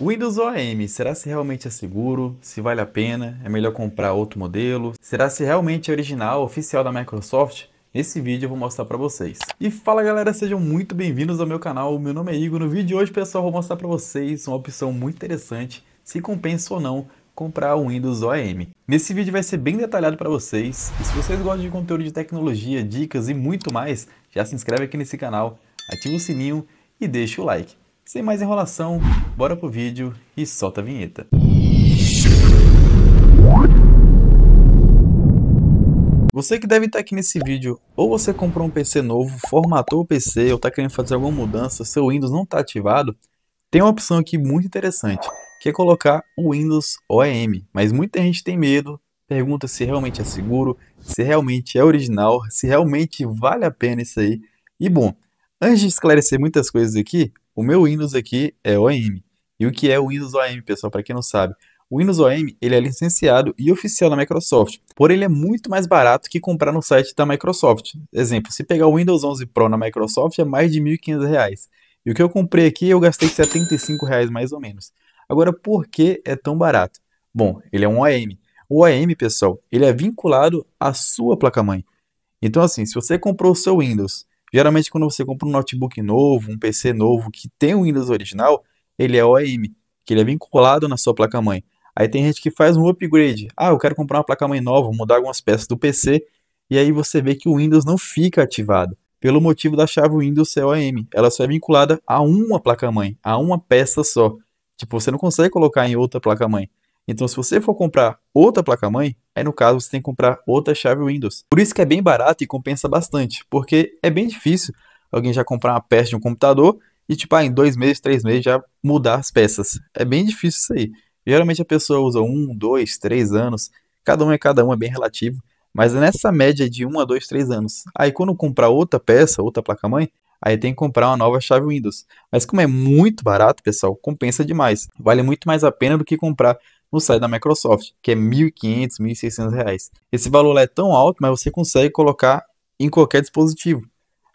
Windows OEM, será se realmente é seguro? Se vale a pena? É melhor comprar outro modelo? Será se realmente é original, oficial da Microsoft? Nesse vídeo eu vou mostrar para vocês. E fala galera, sejam muito bem-vindos ao meu canal, meu nome é Igor. No vídeo de hoje, pessoal, vou mostrar para vocês uma opção muito interessante, se compensa ou não comprar o Windows OEM. Nesse vídeo vai ser bem detalhado para vocês, e se vocês gostam de conteúdo de tecnologia, dicas e muito mais, já se inscreve aqui nesse canal, ativa o sininho e deixa o like. Sem mais enrolação, bora pro vídeo e solta a vinheta. Você que deve estar tá aqui nesse vídeo, ou você comprou um PC novo, formatou o PC ou está querendo fazer alguma mudança, seu Windows não está ativado, tem uma opção aqui muito interessante, que é colocar o Windows OEM. Mas muita gente tem medo, pergunta se realmente é seguro, se realmente é original, se realmente vale a pena isso aí. E bom, antes de esclarecer muitas coisas aqui, o meu Windows aqui é OM. E o que é o Windows OM, pessoal, para quem não sabe? O Windows OM ele é licenciado e oficial da Microsoft, porém ele é muito mais barato que comprar no site da Microsoft. Exemplo, se pegar o Windows 11 Pro na Microsoft é mais de R$ 1.500. E o que eu comprei aqui eu gastei R$ 75 reais, mais ou menos. Agora, por que é tão barato? Bom, ele é um OM. O OM, pessoal, ele é vinculado à sua placa-mãe. Então, assim, se você comprou o seu Windows Geralmente, quando você compra um notebook novo, um PC novo que tem o Windows original, ele é OEM, que ele é vinculado na sua placa-mãe. Aí tem gente que faz um upgrade. Ah, eu quero comprar uma placa-mãe nova, mudar algumas peças do PC, e aí você vê que o Windows não fica ativado, pelo motivo da chave Windows ser é OEM. Ela só é vinculada a uma placa-mãe, a uma peça só. Tipo, você não consegue colocar em outra placa-mãe. Então, se você for comprar outra placa-mãe, aí no caso você tem que comprar outra chave Windows. Por isso que é bem barato e compensa bastante, porque é bem difícil alguém já comprar uma peça de um computador e, tipo, ah, em dois meses, três meses já mudar as peças. É bem difícil isso aí. Geralmente a pessoa usa um, dois, três anos. Cada um é cada um, é bem relativo. Mas é nessa média de um a dois, três anos. Aí quando comprar outra peça, outra placa-mãe, aí tem que comprar uma nova chave Windows. Mas como é muito barato, pessoal, compensa demais. Vale muito mais a pena do que comprar no site da Microsoft, que é R$ 1.500, R$ 1.600. Esse valor é tão alto, mas você consegue colocar em qualquer dispositivo.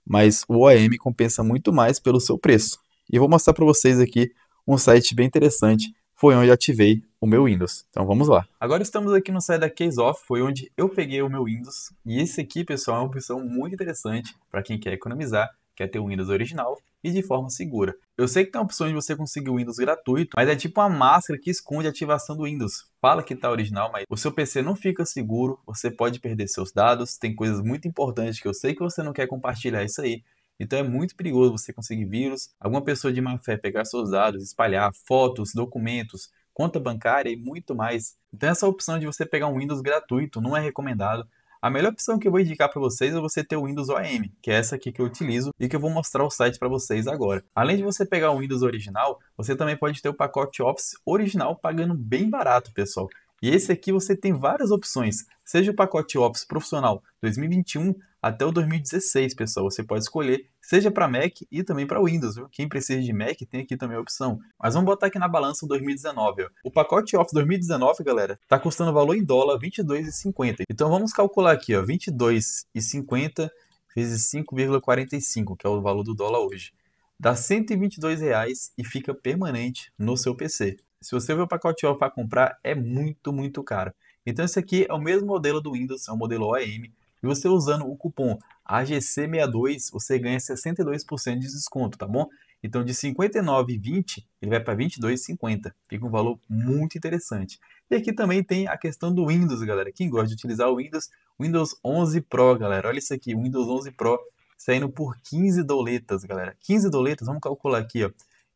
Mas o OEM compensa muito mais pelo seu preço. E vou mostrar para vocês aqui um site bem interessante, foi onde ativei o meu Windows. Então vamos lá. Agora estamos aqui no site da Case Off, foi onde eu peguei o meu Windows. E esse aqui, pessoal, é uma opção muito interessante para quem quer economizar quer ter o Windows original e de forma segura. Eu sei que tem opções de você conseguir o Windows gratuito, mas é tipo uma máscara que esconde a ativação do Windows. Fala que tá original, mas o seu PC não fica seguro, você pode perder seus dados, tem coisas muito importantes que eu sei que você não quer compartilhar isso aí. Então é muito perigoso você conseguir vírus, alguma pessoa de má fé pegar seus dados, espalhar fotos, documentos, conta bancária e muito mais. Então essa opção de você pegar um Windows gratuito não é recomendado. A melhor opção que eu vou indicar para vocês é você ter o Windows OEM, que é essa aqui que eu utilizo e que eu vou mostrar o site para vocês agora. Além de você pegar o Windows original, você também pode ter o pacote Office original pagando bem barato, pessoal. E esse aqui você tem várias opções, seja o pacote Office profissional 2021 até o 2016, pessoal. Você pode escolher, seja para Mac e também para Windows. Viu? Quem precisa de Mac tem aqui também a opção. Mas vamos botar aqui na balança o 2019. Ó. O pacote Office 2019, galera, está custando valor em dólar 22,50. Então vamos calcular aqui, ó, 22,50 vezes 5,45, que é o valor do dólar hoje. Dá 122 reais e fica permanente no seu PC. Se você ver o pacote Alpha para comprar, é muito, muito caro. Então esse aqui é o mesmo modelo do Windows, é o modelo OEM. E você usando o cupom AGC62, você ganha 62% de desconto, tá bom? Então de 59,20 ele vai para 22,50. Fica um valor muito interessante. E aqui também tem a questão do Windows, galera. Quem gosta de utilizar o Windows, Windows 11 Pro, galera. Olha isso aqui, Windows 11 Pro saindo por 15 doletas, galera. 15 doletas, vamos calcular aqui, ó.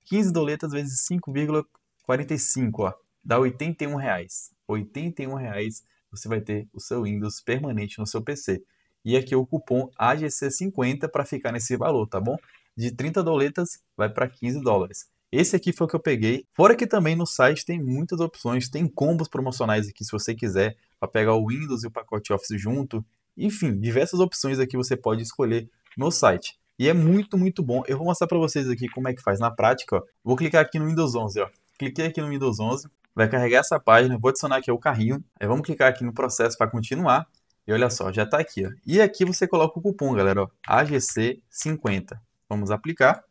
15 doletas vezes 5,5 45, ó, dá 81 reais. 81 reais você vai ter o seu Windows permanente no seu PC. E aqui o cupom AGC50 para ficar nesse valor, tá bom? De 30 doletas vai para 15 dólares. Esse aqui foi o que eu peguei. Fora que também no site tem muitas opções, tem combos promocionais aqui se você quiser para pegar o Windows e o pacote Office junto. Enfim, diversas opções aqui você pode escolher no site. E é muito, muito bom. Eu vou mostrar para vocês aqui como é que faz na prática. Ó. Vou clicar aqui no Windows 11. Ó cliquei aqui no Windows 11, vai carregar essa página, vou adicionar aqui o carrinho, aí é, vamos clicar aqui no processo para continuar, e olha só, já está aqui. Ó. E aqui você coloca o cupom, galera, ó, AGC50. Vamos aplicar.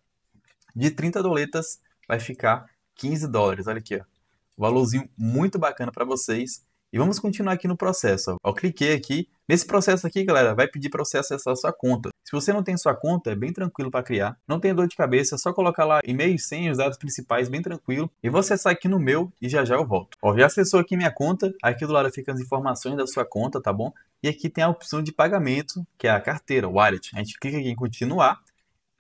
De 30 doletas vai ficar 15 dólares, olha aqui, ó. Valorzinho muito bacana para vocês e vamos continuar aqui no processo. Ó, eu cliquei aqui. Nesse processo aqui, galera, vai pedir para você acessar a sua conta. Se você não tem sua conta, é bem tranquilo para criar. Não tem dor de cabeça, é só colocar lá e-mail senha, os dados principais, bem tranquilo. E vou acessar aqui no meu e já já eu volto. Ó, já acessou aqui minha conta. Aqui do lado fica as informações da sua conta, tá bom? E aqui tem a opção de pagamento, que é a carteira, o wallet. A gente clica aqui em continuar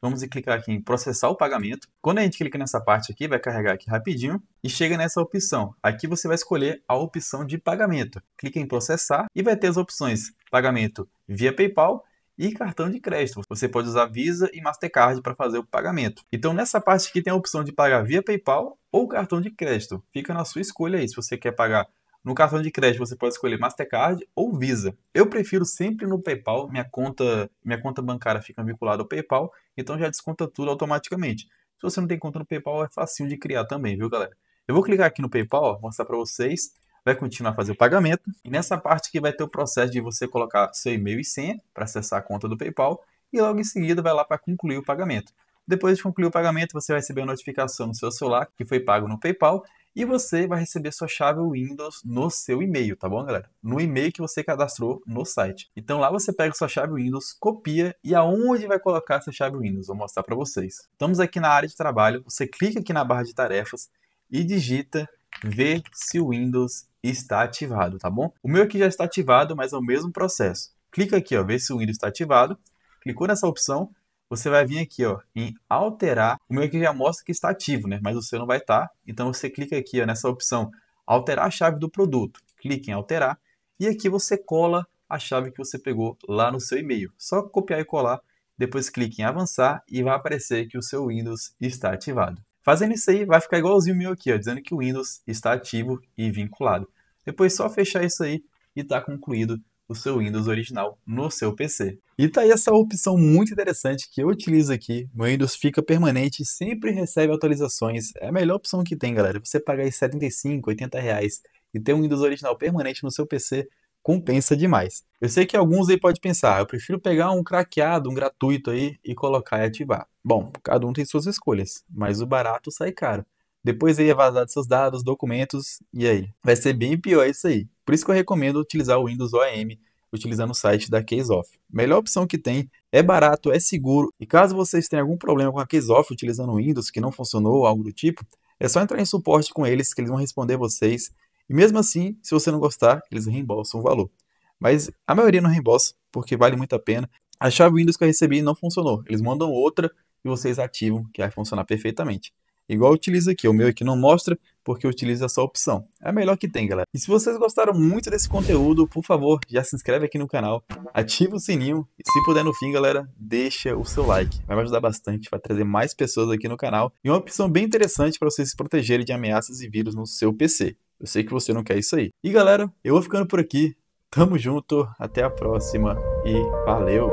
Vamos clicar aqui em processar o pagamento. Quando a gente clica nessa parte aqui, vai carregar aqui rapidinho e chega nessa opção. Aqui você vai escolher a opção de pagamento. Clica em processar e vai ter as opções pagamento via PayPal e cartão de crédito. Você pode usar Visa e Mastercard para fazer o pagamento. Então, nessa parte aqui tem a opção de pagar via PayPal ou cartão de crédito. Fica na sua escolha aí se você quer pagar no cartão de crédito você pode escolher Mastercard ou Visa. Eu prefiro sempre no PayPal, minha conta, minha conta bancária fica vinculada ao PayPal, então já desconta tudo automaticamente. Se você não tem conta no PayPal, é facinho de criar também, viu, galera? Eu vou clicar aqui no PayPal, ó, mostrar para vocês, vai continuar a fazer o pagamento. E nessa parte aqui vai ter o processo de você colocar seu e-mail e senha para acessar a conta do PayPal e logo em seguida vai lá para concluir o pagamento. Depois de concluir o pagamento, você vai receber a notificação no seu celular que foi pago no PayPal e você vai receber sua chave Windows no seu e-mail, tá bom, galera? No e-mail que você cadastrou no site. Então lá você pega sua chave Windows, copia e aonde vai colocar essa chave Windows? Vou mostrar para vocês. Estamos aqui na área de trabalho, você clica aqui na barra de tarefas e digita ver se o Windows está ativado, tá bom? O meu aqui já está ativado, mas é o mesmo processo. Clica aqui, ó, ver se o Windows está ativado. Clicou nessa opção, você vai vir aqui ó, em alterar. O meu aqui já mostra que está ativo, né? mas o seu não vai estar. Tá, então você clica aqui ó, nessa opção alterar a chave do produto. Clique em alterar e aqui você cola a chave que você pegou lá no seu e-mail. Só copiar e colar, depois clique em avançar e vai aparecer que o seu Windows está ativado. Fazendo isso aí, vai ficar igualzinho o meu aqui, ó, dizendo que o Windows está ativo e vinculado. Depois só fechar isso aí e está concluído o seu Windows original no seu PC. E tá aí essa opção muito interessante que eu utilizo aqui. Meu Windows fica permanente e sempre recebe atualizações. É a melhor opção que tem, galera. Você pagar aí 75, 80 reais e ter um Windows original permanente no seu PC compensa demais. Eu sei que alguns aí pode pensar, ah, eu prefiro pegar um craqueado, um gratuito aí e colocar e ativar. Bom, cada um tem suas escolhas, mas o barato sai caro. Depois ele é vazado seus dados, documentos, e aí? Vai ser bem pior isso aí. Por isso que eu recomendo utilizar o Windows OEM utilizando o site da CaseOff. Melhor opção que tem, é barato, é seguro, e caso vocês tenham algum problema com a CaseOff utilizando o Windows que não funcionou ou algo do tipo, é só entrar em suporte com eles que eles vão responder vocês. E mesmo assim, se você não gostar, eles reembolsam o valor. Mas a maioria não reembolsa, porque vale muito a pena. A chave Windows que eu recebi não funcionou. Eles mandam outra e vocês ativam, que vai funcionar perfeitamente. Igual utiliza aqui, o meu aqui não mostra porque utiliza essa opção. É a melhor que tem, galera. E se vocês gostaram muito desse conteúdo, por favor, já se inscreve aqui no canal, ativa o sininho e se puder no fim, galera, deixa o seu like. Vai me ajudar bastante, vai trazer mais pessoas aqui no canal e uma opção bem interessante para vocês se protegerem de ameaças e vírus no seu PC. Eu sei que você não quer isso aí. E galera, eu vou ficando por aqui. Tamo junto, até a próxima e valeu!